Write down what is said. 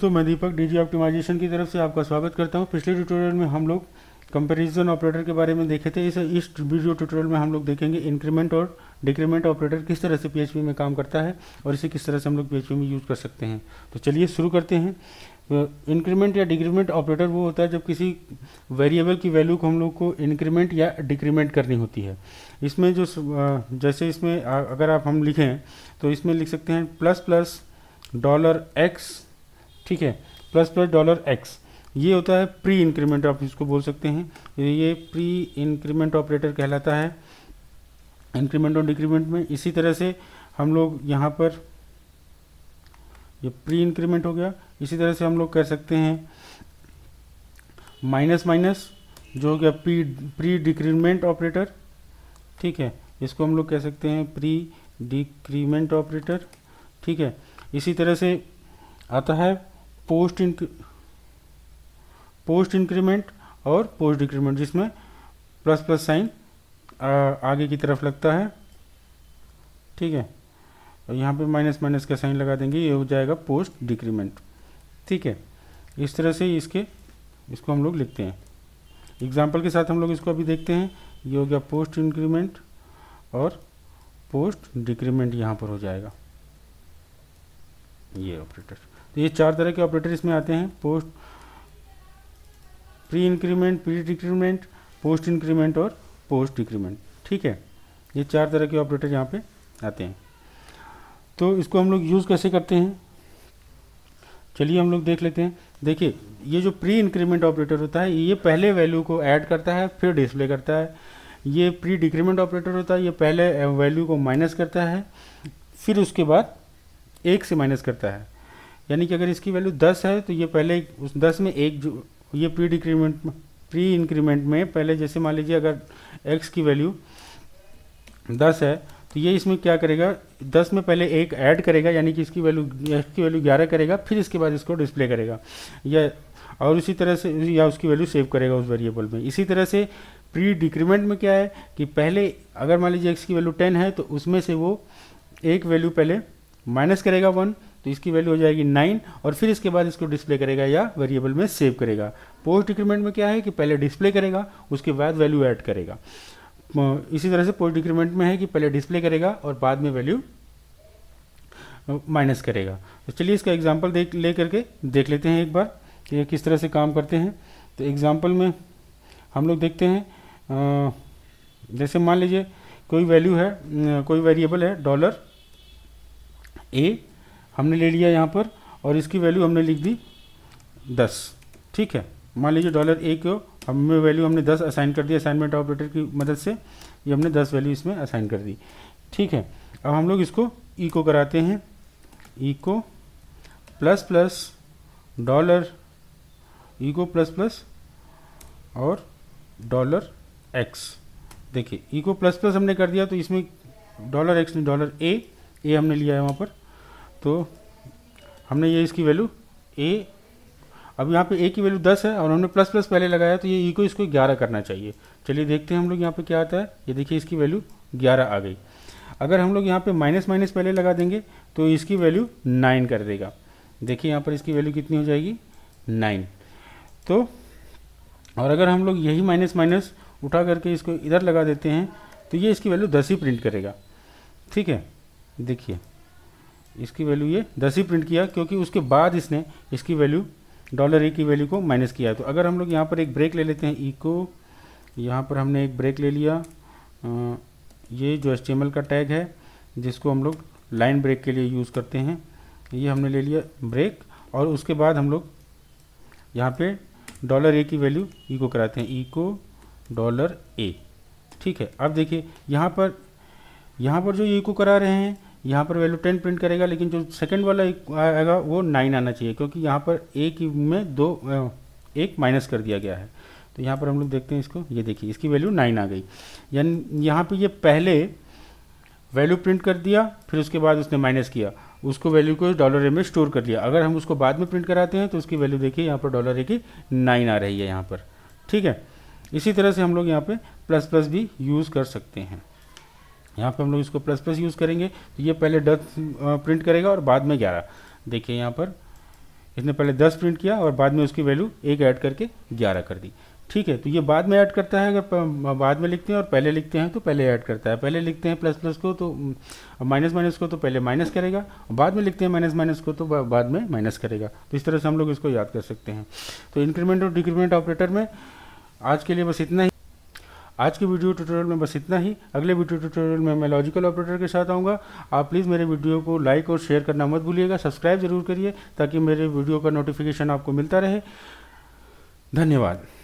तो मैं दीपक DG optimisation की तरफ से आपका स्वागत करता हूँ पिछले ट्यूटोरियल में हम लोग कंपैरिजन ऑपरेटर के बारे में देखे थे इस इस वीडियो ट्यूटोरियल में हम लोग देखेंगे इंक्रीमेंट और डिक्रीमेंट ऑपरेटर किस तरह से पीएचपी में काम करता है और इसे किस तरह से हम लोग पीएचपी में यूज़ कर सकते हैं तो चलिए शुरू करते हैं इंक्रीमेंट या डिक्रीमेंट ऑपरेटर वो होता है जब किसी वेरिएबल की वैल्यू को हम लोग को इंक्रीमेंट या डिक्रीमेंट करनी होती है इसमें जो जैसे इसमें अगर आप हम लिखें तो इसमें लिख सकते हैं प्लस प्लस डॉलर एक्स ठीक है प्लस प्लस डॉलर एक्स ये होता है प्री इंक्रीमेंट आप इसको बोल सकते हैं ये प्री इंक्रीमेंट ऑपरेटर कहलाता है इंक्रीमेंट और डिक्रीमेंट में इसी तरह से हम लोग यहाँ पर ये प्री इंक्रीमेंट हो गया इसी तरह से हम लोग कह सकते हैं माइनस माइनस जो हो गया प्री प्री डिक्रीमेंट ऑपरेटर ठीक है इसको हम लोग कह सकते हैं प्री डिक्रीमेंट ऑपरेटर ठीक है इसी तरह से आता है पोस्ट इंक पोस्ट इंक्रीमेंट और पोस्ट डिक्रीमेंट जिसमें प्लस प्लस साइन आगे की तरफ लगता है ठीक है और यहाँ पे माइनस माइनस का साइन लगा देंगे ये हो जाएगा पोस्ट डिक्रीमेंट ठीक है इस तरह से इसके इसको हम लोग लिखते हैं एग्जाम्पल के साथ हम लोग इसको अभी देखते हैं ये हो गया पोस्ट इंक्रीमेंट और पोस्ट डिक्रीमेंट यहाँ पर हो जाएगा ये ऑपरेटर तो ये चार तरह के ऑपरेटर इसमें आते हैं post pre increment pre decrement post increment और पोस्ट डिक्रीमेंट ठीक है ये चार तरह के ऑपरेटर यहाँ पे आते हैं तो इसको हम लोग यूज़ कैसे करते हैं चलिए हम लोग देख लेते हैं देखिए ये जो प्री इंक्रीमेंट ऑपरेटर होता है ये पहले वैल्यू को ऐड करता है फिर डिस्प्ले करता है ये प्री डिक्रीमेंट ऑपरेटर होता है ये पहले वैल्यू को माइनस करता है फिर उसके बाद एक से माइनस करता है यानी कि अगर इसकी वैल्यू 10 है तो ये पहले उस 10 में एक जो ये प्री डिक्रीमेंट प्री इंक्रीमेंट में पहले जैसे मान लीजिए अगर x की वैल्यू 10 है तो ये इसमें क्या करेगा 10 में पहले एक ऐड करेगा यानी कि इसकी वैल्यू x की वैल्यू 11 करेगा फिर इसके बाद इसको डिस्प्ले करेगा या और उसी तरह से या उसकी वैल्यू सेव करेगा उस वेरिएबल में इसी तरह से प्री डिक्रीमेंट में क्या है कि पहले अगर मान लीजिए एक्स की वैल्यू टेन है तो उसमें से वो एक वैल्यू पहले माइनस करेगा वन तो इसकी वैल्यू हो जाएगी नाइन और फिर इसके बाद इसको डिस्प्ले करेगा या वेरिएबल में सेव करेगा पोस्ट डिक्रीमेंट में क्या है कि पहले डिस्प्ले करेगा उसके बाद वैल्यू ऐड करेगा इसी तरह से पोस्ट डिक्रीमेंट में है कि पहले डिस्प्ले करेगा और बाद में वैल्यू माइनस करेगा तो चलिए इसका एग्जाम्पल देख ले करके देख लेते हैं एक बार कि ये किस तरह से काम करते हैं तो एग्जाम्पल में हम लोग देखते हैं जैसे मान लीजिए कोई वैल्यू है कोई वेरिएबल है डॉलर ए हमने ले लिया यहाँ पर और इसकी वैल्यू हमने लिख दी दस ठीक है मान लीजिए डॉलर ए को हमें वैल्यू हमने दस असाइन कर दी असाइनमेंट ऑपरेटर की मदद से ये हमने दस वैल्यू इसमें असाइन कर दी ठीक है अब हम लोग इसको ई को कराते हैं ई को प्लस प्लस डॉलर ई को प्लस प्लस और डॉलर एक्स देखिए ई को प्लस प्लस हमने कर दिया तो इसमें डॉलर एक्स नहीं डॉलर ए ए हमने लिया है वहाँ पर तो हमने ये इसकी वैल्यू ए अब यहाँ पे ए की वैल्यू 10 है और हमने प्लस प्लस पहले लगाया तो ये ई e को इसको 11 करना चाहिए चलिए देखते हैं हम लोग यहाँ पे क्या आता है ये देखिए इसकी वैल्यू 11 आ गई अगर हम लोग यहाँ पे माइनस माइनस पहले लगा देंगे तो इसकी वैल्यू 9 कर देगा देखिए यहाँ पर इसकी वैल्यू कितनी हो जाएगी 9 तो और अगर हम लोग यही माइनस माइनस उठा करके इसको इधर लगा देते हैं तो ये इसकी वैल्यू दस ही प्रिंट करेगा ठीक है देखिए इसकी वैल्यू ये दस ही प्रिंट किया क्योंकि उसके बाद इसने इसकी वैल्यू डॉलर ए की वैल्यू को माइनस किया तो अगर हम लोग यहाँ पर एक ब्रेक ले लेते हैं ई को यहाँ पर हमने एक ब्रेक ले लिया आ, ये जो एस का टैग है जिसको हम लोग लाइन ब्रेक के लिए यूज़ करते हैं ये हमने ले लिया ब्रेक और उसके बाद हम लोग यहाँ पे डॉलर ए की वैल्यू ई को कराते हैं ई को डॉलर ए ठीक है अब देखिए यहाँ पर यहाँ पर जो ई को करा रहे हैं यहाँ पर वैल्यू टेन प्रिंट करेगा लेकिन जो सेकेंड वाला आएगा वो नाइन आना चाहिए क्योंकि यहाँ पर एक में दो एक माइनस कर दिया गया है तो यहाँ पर हम लोग देखते हैं इसको ये देखिए इसकी वैल्यू नाइन आ गई यानी यहाँ पर ये पहले वैल्यू प्रिंट कर दिया फिर उसके बाद उसने माइनस किया उसको वैल्यू को डॉलर ए में स्टोर कर लिया अगर हम उसको बाद में प्रिंट कराते हैं तो उसकी वैल्यू देखिए यहाँ पर डॉलर ए की नाइन आ रही है यहाँ पर ठीक है इसी तरह से हम लोग यहाँ पर प्लस प्लस भी यूज़ कर सकते हैं यहाँ पे हम लोग इसको प्लस प्लस यूज़ करेंगे तो ये पहले दस प्रिंट करेगा और बाद में ग्यारह देखिए यहाँ पर इसने पहले दस प्रिंट किया और बाद में उसकी वैल्यू एक ऐड करके ग्यारह कर दी ठीक है तो ये बाद में ऐड करता है अगर बाद में लिखते हैं और पहले लिखते हैं तो पहले ऐड करता है पहले लिखते हैं प्लस प्लस को तो माइनस माइनस को तो पहले माइनस करेगा बाद में लिखते हैं माइनस माइनस को तो बाद में माइनस करेगा तो इस तरह से हम लोग इसको याद कर सकते हैं तो इंक्रीमेंट और डिक्रीमेंट ऑपरेटर में आज के लिए बस इतना ही आज के वीडियो ट्यूटोरियल में बस इतना ही अगले वीडियो ट्यूटोरियल में मैं लॉजिकल ऑपरेटर के साथ आऊँगा आप प्लीज़ मेरे वीडियो को लाइक और शेयर करना मत भूलिएगा सब्सक्राइब ज़रूर करिए ताकि मेरे वीडियो का नोटिफिकेशन आपको मिलता रहे धन्यवाद